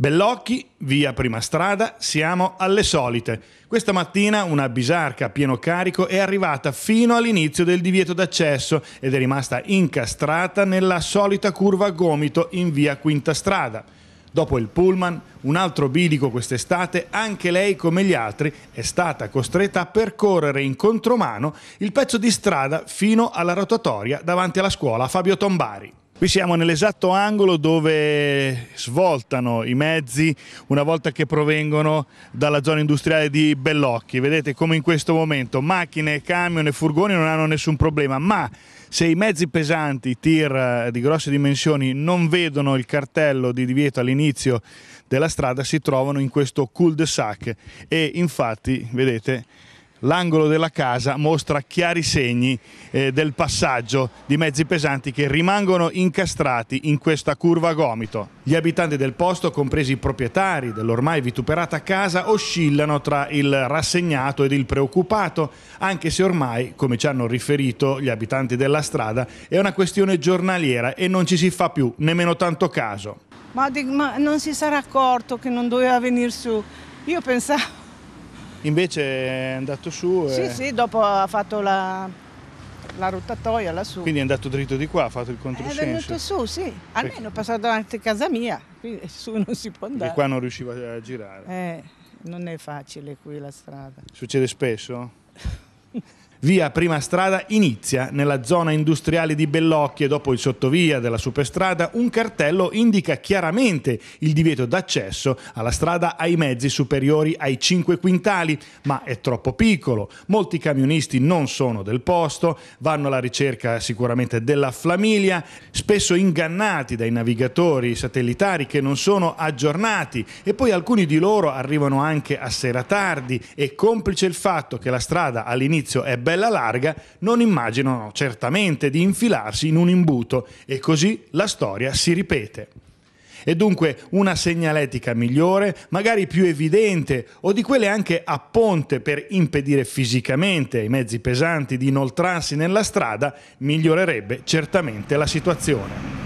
Bellocchi, via Prima Strada, siamo alle solite. Questa mattina una bisarca a pieno carico è arrivata fino all'inizio del divieto d'accesso ed è rimasta incastrata nella solita curva a gomito in via Quinta Strada. Dopo il pullman, un altro bilico quest'estate, anche lei come gli altri è stata costretta a percorrere in contromano il pezzo di strada fino alla rotatoria davanti alla scuola Fabio Tombari. Qui siamo nell'esatto angolo dove svoltano i mezzi una volta che provengono dalla zona industriale di Bellocchi. Vedete come in questo momento macchine, camion e furgoni non hanno nessun problema, ma se i mezzi pesanti, i tir eh, di grosse dimensioni, non vedono il cartello di divieto all'inizio della strada, si trovano in questo cul-de-sac e infatti, vedete, l'angolo della casa mostra chiari segni eh, del passaggio di mezzi pesanti che rimangono incastrati in questa curva a gomito. Gli abitanti del posto, compresi i proprietari dell'ormai vituperata casa, oscillano tra il rassegnato ed il preoccupato, anche se ormai, come ci hanno riferito gli abitanti della strada, è una questione giornaliera e non ci si fa più nemmeno tanto caso. Ma, ma non si sarà accorto che non doveva venire su. Io pensavo Invece è andato su. e... sì, dopo ha fatto la, la rottatoia lassù. Quindi è andato dritto di qua, ha fatto il controsenso. È venuto su, sì. Almeno è passato davanti a casa mia, qui su non si può andare. E qua non riusciva a girare. Eh, non è facile qui la strada. Succede spesso? Via Prima Strada inizia nella zona industriale di Bellocchie, dopo il sottovia della superstrada, un cartello indica chiaramente il divieto d'accesso alla strada ai mezzi superiori ai 5 quintali, ma è troppo piccolo. Molti camionisti non sono del posto, vanno alla ricerca sicuramente della famiglia, spesso ingannati dai navigatori satellitari che non sono aggiornati e poi alcuni di loro arrivano anche a sera tardi e complice il fatto che la strada all'inizio è bella bella larga, non immaginano certamente di infilarsi in un imbuto e così la storia si ripete. E dunque una segnaletica migliore, magari più evidente o di quelle anche a ponte per impedire fisicamente ai mezzi pesanti di inoltrarsi nella strada, migliorerebbe certamente la situazione.